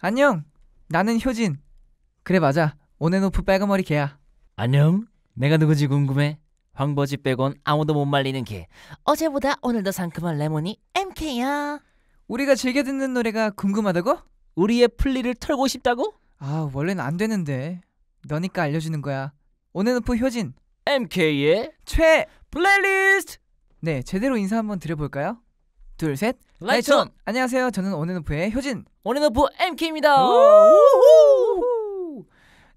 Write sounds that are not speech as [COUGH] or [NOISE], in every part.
안녕. 나는 효진. 그래 맞아. 온앤오프 빨간머리 개야. 안녕. 내가 누구지 궁금해. 황버지 빼곤 아무도 못 말리는 개. 어제보다 오늘도 상큼한 레몬이 MK야. 우리가 즐겨 듣는 노래가 궁금하다고? 우리의 플리를 털고 싶다고? 아 원래는 안 되는데. 너니까 알려주는 거야. 온앤오프 효진. MK의 최 플레이리스트. 네, 제대로 인사 한번 드려볼까요? 둘, 셋. 라이톤! 네, 안녕하세요. 저는 온앤오프의 효진. 온앤오프 MK입니다.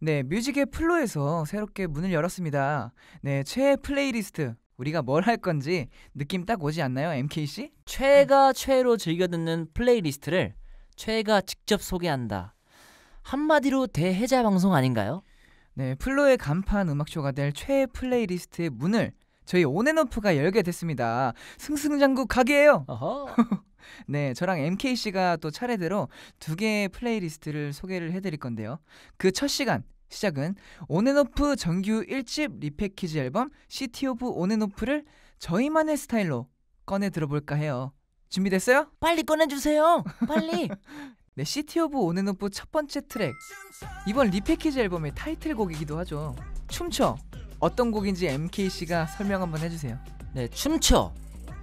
네, 뮤직의 플로에서 새롭게 문을 열었습니다. 네, 최애 플레이리스트. 우리가 뭘 할 건지 느낌 딱 오지 않나요, MK 씨? 최애가 최애로 즐겨 듣는 플레이리스트를 최애가 직접 소개한다. 한마디로 대해자 방송 아닌가요? 네, 플로의 간판 음악쇼가 될 최애 플레이리스트의 문을 저희 온앤오프가 열게 됐습니다. 승승장구 가게예요. [LAUGHS] 네, 저랑 MK 씨가 또 차례대로 두 개의 플레이리스트를 소개를 해드릴 건데요. 그 첫 시간 시작은 온앤오프 정규 1집 리패키지 앨범 시티 오브 온앤오프를 저희만의 스타일로 꺼내 들어볼까 해요. 준비됐어요? 빨리 꺼내주세요. 빨리. [LAUGHS] 네, 시티 오브 온앤오프 첫 번째 트랙. 이번 리패키지 앨범의 타이틀곡이기도 하죠. 춤춰 어떤 곡인지 MK 씨가 설명 한번 해주세요. 네, 춤춰.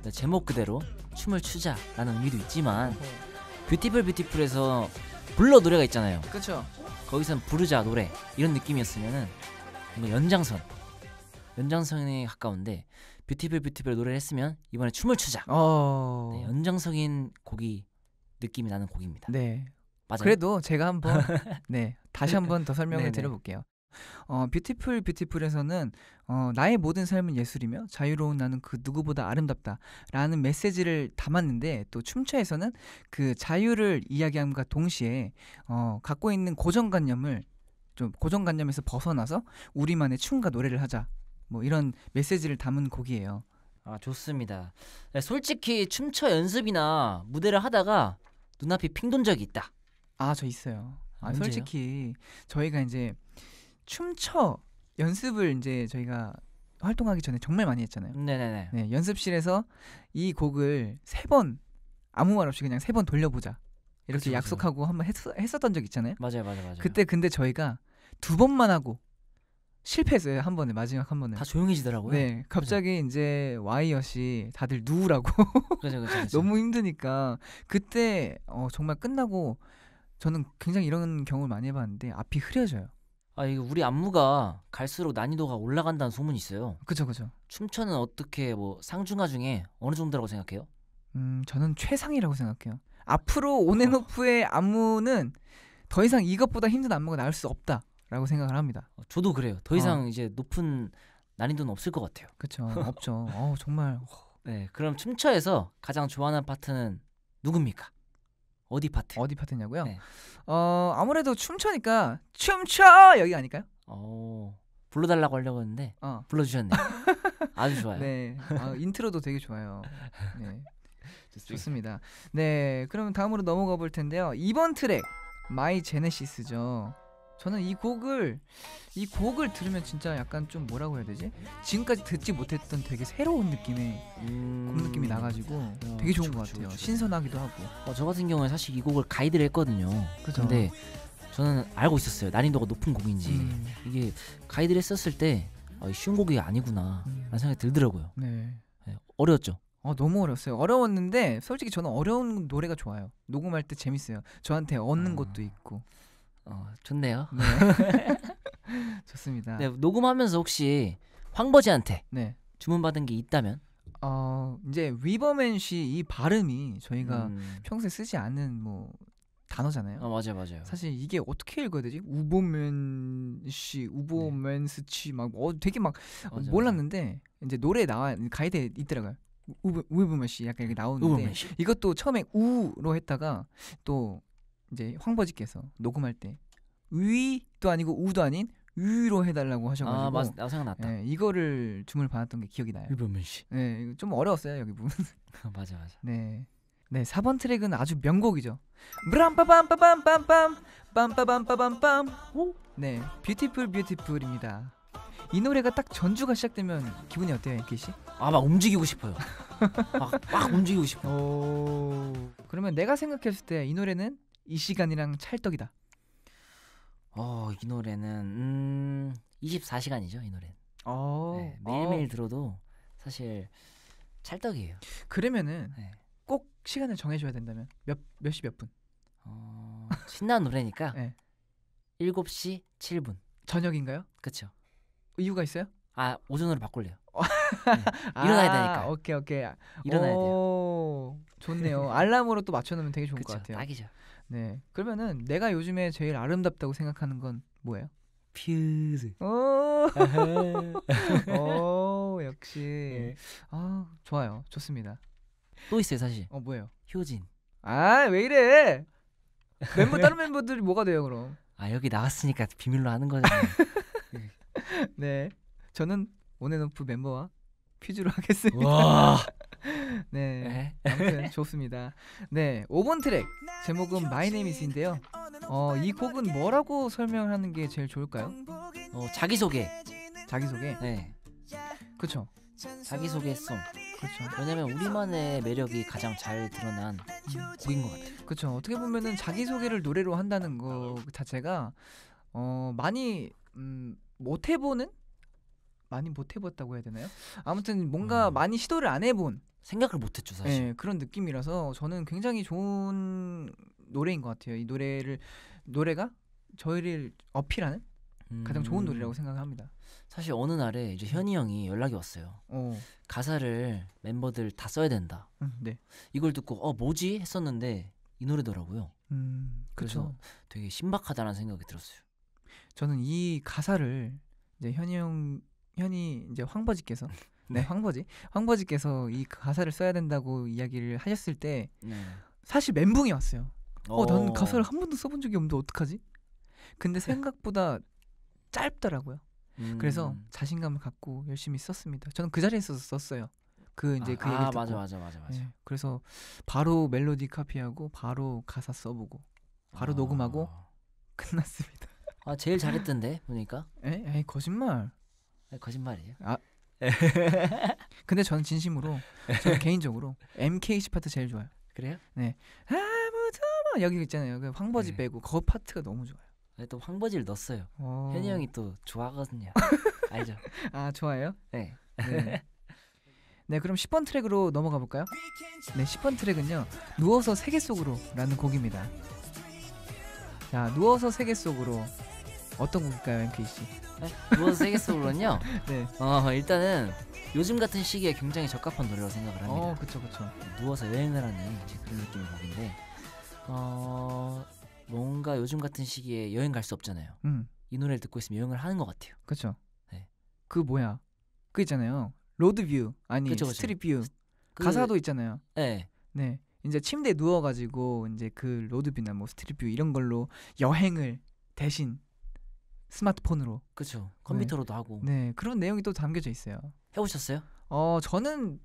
네, 제목 그대로 춤을 추자라는 의미도 있지만 뷰티풀 네. 뷰티풀에서 불러 노래가 있잖아요. 그렇죠. 거기선 부르자 노래 이런 느낌이었으면은 뭔가 연장선, 연장선에 가까운데 뷰티풀 뷰티풀 노래를 했으면 이번에 춤을 추자. 어. 네, 연장선인 곡이 느낌이 나는 곡입니다. 네. 맞아요. 그래도 제가 한번 [LAUGHS] 네 다시 한 번 더 설명을 드려볼게요. 어, 뷰티풀 뷰티풀에서는 어, 나의 모든 삶은 예술이며 자유로운 나는 그 누구보다 아름답다라는 메시지를 담았는데 또 춤차에서는 그 자유를 이야기함과 동시에 어, 갖고 있는 고정관념을 좀 고정관념에서 벗어나서 우리만의 춤과 노래를 하자 뭐 이런 메시지를 담은 곡이에요. 아 좋습니다. 네, 솔직히 춤춰 연습이나 무대를 하다가 눈앞이 핑돈 적이 있다. 아 저 있어요. 아, 솔직히 저희가 이제 춤춰 연습을 이제 저희가 활동하기 전에 정말 많이 했잖아요. 네네네. 네, 연습실에서 이 곡을 세 번 아무 말 없이 그냥 세 번 돌려보자 이렇게 그치, 약속하고 한번 했, 었던적 있잖아요. 맞아요, 맞아요, 맞아요. 그때 근데 저희가 두 번만 하고 실패했어요 한 번에 마지막 한 번에 다 조용해지더라고요. 네, 갑자기 그쵸. 이제 와이엇이 다들 누우라고. 그쵸, 그쵸, 그쵸. 너무 힘드니까 그때 어, 정말 끝나고 저는 굉장히 이런 경험을 많이 해봤는데 앞이 흐려져요. 아 이거 우리 안무가 갈수록 난이도가 올라간다는 소문이 있어요. 그죠 그죠. 춤춰는 어떻게 뭐 상중하 중에 어느 정도라고 생각해요? 음 저는 최상이라고 생각해요. 앞으로 온앤오프의 아. 어. 안무는 더 이상 이것보다 힘든 안무가 나올 수 없다라고 생각을 합니다. 어, 저도 그래요. 더 이상 어. 이제 높은 난이도는 없을 것 같아요. 그렇죠. 없죠. 어 정말. [LAUGHS] 네, 그럼 춤춰에서 가장 좋아하는 파트는 누굽니까? 어디 파트? 어디 파트냐고요? 네. 어 아무래도 춤춰니까 춤춰 여기 아닐까요? 어 불러달라고 하려고 했는데 어. 불러주셨네요. [LAUGHS] 아주 좋아요. 네 아, 인트로도 되게 좋아요. [LAUGHS] 네. 좋습니다. 네 그럼 다음으로 넘어가 볼 텐데요. 이번 트랙 마이 제네시스죠. 저는 이 곡을 이 곡을 들으면 진짜 약간 좀 뭐라고 해야 되지? 지금까지 듣지 못했던 되게 새로운 느낌의 음... 그 느낌이 나가지고 어, 되게 좋은 그쵸, 것 같아요. 그쵸, 그쵸. 신선하기도 하고. 어, 저 같은 경우에 사실 이 곡을 가이드를 했거든요. 그쵸? 근데 저는 알고 있었어요. 난이도가 높은 곡인지 음. 이게 가이드를 했었을 때 아, 쉬운 곡이 아니구나라는 음. 생각이 들더라고요. 네. 네. 어려웠죠. 어, 너무 어려웠어요. 어려웠는데 솔직히 저는 어려운 노래가 좋아요. 녹음할 때 재밌어요. 저한테 얻는 아... 것도 있고. 어, 좋네요. 네. [LAUGHS] 좋습니다. 네, 녹음하면서 혹시 황버지한테 네. 주문받은 게 있다면? 어, 이제 위버맨 씨이 발음이 저희가 음. 평소에 쓰지 않는 뭐 단어잖아요. 아, 맞아요, 맞아요. 사실 이게 어떻게 읽어야 되지? 우보맨 씨, 우보맨 네. 스치 막 어, 되게 막 맞아, 몰랐는데 맞아. 이제 노래 나와 가이드에 있더라고요. 우브 우브맨 씨 약간 이렇게 나오는데 우브맨 씨. 이것도 처음에 우로 했다가 또 이제 황버지께서 녹음할 때 위도 아니고 우도 아닌 위로 해달라고 아, 하셔가지고 아, 맞, 아 생각났다. 예, 이거를 주문을 받았던 게 기억이 나요. 유범 씨. 네, 좀 어려웠어요 여기 부분. [LAUGHS] 아, 맞아 맞아. 네. 네, 4번 트랙은 아주 명곡이죠. 브람빠밤빠밤빰빰 빰빠밤빠빰 네, 뷰티풀 뷰티풀입니다. 이 노래가 딱 전주가 시작되면 기분이 어때요, 엔키 씨? 아, 막 움직이고 싶어요. 막, 막 움직이고 싶어. 요 그러면 내가 생각했을 때이 노래는 이 시간이랑 찰떡이다. 어, 이 노래는 음 24시간이죠, 이노래 어. 네, 어. 매일매일 어. 들어도 사실 찰떡이에요. 그러면은 네. 꼭 시간을 정해 줘야 된다면 몇 몇 시 몇 분? 어, 신나는 노래니까 네. 7시 7분. 저녁인가요? 그렇죠. 이유가 있어요? 아, 오전으로 바꿀래요. [LAUGHS] 네. 일어나야 아, 되니까. 오케이, 오케이. 일어나야 돼요. 좋네요. 알람으로 또 맞춰놓으면 되게 좋을 그쵸, 것 같아요. 딱이죠. 네. 그러면은 내가 요즘에 제일 아름답다고 생각하는 건 뭐예요? 퓨즈. 오. [LAUGHS] 오 역시. 네. 아 좋아요. 좋습니다. 또 있어요 사실. 어 뭐예요? 효진. 아왜 이래? 멤버 다른 멤버들이 뭐가 돼요 그럼? 아 여기 나왔으니까 비밀로 하는 거잖아요. [LAUGHS] 네. 저는 온앤오프 멤버와 퓨즈로 하겠습니다. 와. [LAUGHS] 네, 네. 아무튼 [LAUGHS] 좋습니다. 네. 5번 트랙. 제목은 My Name Is인데요. 어, 이 곡은 뭐라고 설명하는 게 제일 좋을까요? 어, 자기소개. 자기소개? 네. 그쵸. 자기소개송. 그렇죠. 왜냐면 우리만의 매력이 가장 잘 드러난 곡인 것 같아요. 그렇죠. 어떻게 보면은 자기소개를 노래로 한다는 것 자체가 어, 많이 음, 못 해보는 많이 못 해봤다고 해야 되나요? 아무튼 뭔가 음. 많이 시도를 안 해본 생각을 못 했죠 사실 예, 그런 느낌이라서 저는 굉장히 좋은 노래인 것 같아요. 이 노래를 노래가 저희를 어필하는 가장 좋은 음. 노래라고 생각합니다. 사실 어느 날에 이제 음. 현이 형이 연락이 왔어요. 오. 어. 가사를 멤버들 다 써야 된다. 음, 네. 이걸 듣고 어 뭐지 했었는데 이 노래더라고요. 음, 그래서 되게 신박하다는 생각이 들었어요. 저는 이 가사를 이제 현이 형 현이 이제 황버지께서 [LAUGHS] 네, 네, 황버지 황버지께서 이 그 가사를 써야 된다고 이야기를 하셨을 때 네. 사실 멘붕이 왔어요. 어, 난 어. 가사를 한 번도 써본 적이 없는데 어떡하지? 근데 [LAUGHS] 생각보다 짧더라고요. 음. 그래서 자신감을 갖고 열심히 썼습니다. 저는 그 자리에 있어서 썼어요. 그 이제 아, 그 얘기 아, 듣고 맞아 맞아 맞아 맞아. 네, 그래서 바로 멜로디 카피하고 바로 가사 써보고 바로 아. 녹음하고 끝났습니다. 아 제일 잘했던데 [LAUGHS] 보니까. 에? 에이 거짓말. 네, 거짓말이에요? 아. [LAUGHS] 근데 저 진심으로 저 개인적으로 m k 파트 제일 좋아요. 그래요? 네. 아무도 뭐 여기 있잖아요. 그 황버지 네. 빼고 그 파트가 너무 좋아요. 네, 또 황버지를 넣었어요. 오. 어. 현이 형이 또 좋아하거든요. [LAUGHS] 알죠? 아 좋아요? 네. 네. 네. 그럼 10번 트랙으로 넘어가 볼까요? 네 10번 트랙은요 누워서 세계 속으로 라는 곡입니다 자 누워서 세계 속으로 어떤 곡일까요, MK 씨? 무엇 세게 소울은요? 네. 어 일단은 요즘 같은 시기에 굉장히 적합한 노래라고 생각을 합니다. 어, 그쵸, 그쵸. 누워서 여행을 하는 그런 느낌의 곡인데, 어 뭔가 요즘 같은 시기에 여행 갈 수 없잖아요. 음. 이 노래를 듣고 있으면 여행을 하는 것 같아요. 그쵸. 네. 그 뭐야? 그 있잖아요. 로드뷰 아니 그쵸, 그쵸. 스트릿뷰 그... 가사도 있잖아요. 네. 네. 이제 침대 누워가지고 이제 그 로드뷰나 뭐 스트릿뷰 이런 걸로 여행을 대신 스마트폰으로. 그렇죠. 컴퓨터로도 네. 하고. 네 그런 내용이 또 담겨져 있어요. 해보셨어요? 어 저는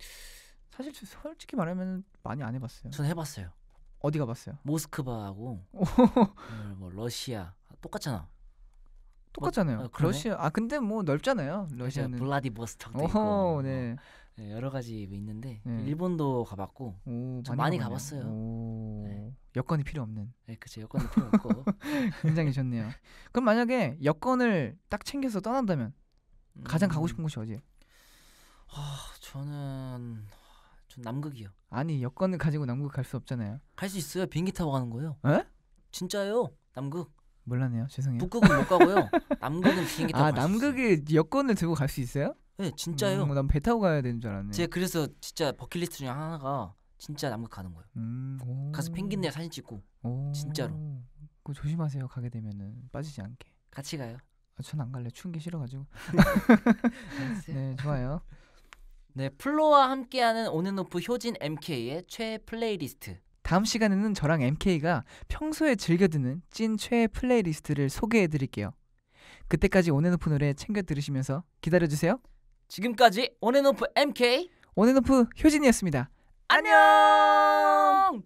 사실 솔직히 말하면 많이 안 해봤어요. 전 해봤어요. 어디 가봤어요? 모스크바하고 [LAUGHS] 음, 뭐 러시아 아, 똑같잖아. 똑같잖아요. 뭐, 어, 러시아 아 근데 뭐 넓잖아요. 러시아는 블라디보스톡도 있고 네. 뭐 네, 여러 가지 뭐 있는데 네. 일본도 가봤고 오, 많이, 많이 가봤어요. 네. 여건이 필요 없는. 네, 그렇 여건이 필요 없고. [LAUGHS] 굉장히 좋네요. 그럼 만약에 여건을 딱 챙겨서 떠난다면 음. 가장 음... 가고 싶은 곳이 어디 어, 아, 저는 전 남극이요. 아니 여권을 가지고 남극 갈 수 없잖아요. 갈 수 있어요. 비행기 타고 가는 거예요. 에? 진짜요? 남극. 몰랐네요. 죄송해요. 북극은 못 가고요. [LAUGHS] 남극은 비행기 타고 아, 남극에 여권을 들고 갈 수 있어요? 네, 예, 진짜예요. 음, 난배 타고 가야 되는 줄 알았네. 제가 그래서 진짜 버킷리스트 중 하나가 진짜 남극 가는 거예요. 음, 가서 펭귄들 사진 찍고 오. 진짜로. 그 조심하세요. 가게 되면은 빠지지 않게. 같이 가요. 아, 전안 갈래. 추운 게 싫어가지고. [LAUGHS] 네, 좋아요. 네, 플로와 함께하는 오늘노프 효진 MK의 최애 플레이리스트. 다음 시간에는 저랑 MK가 평소에 즐겨 듣는 찐 최애 플레이리스트를 소개해 드릴게요. 그때까지 오늘노프 노래 챙겨 들으시면서 기다려 주세요. 지금까지 온앤오프 MK 온앤오프 효진이었습니다. 안녕!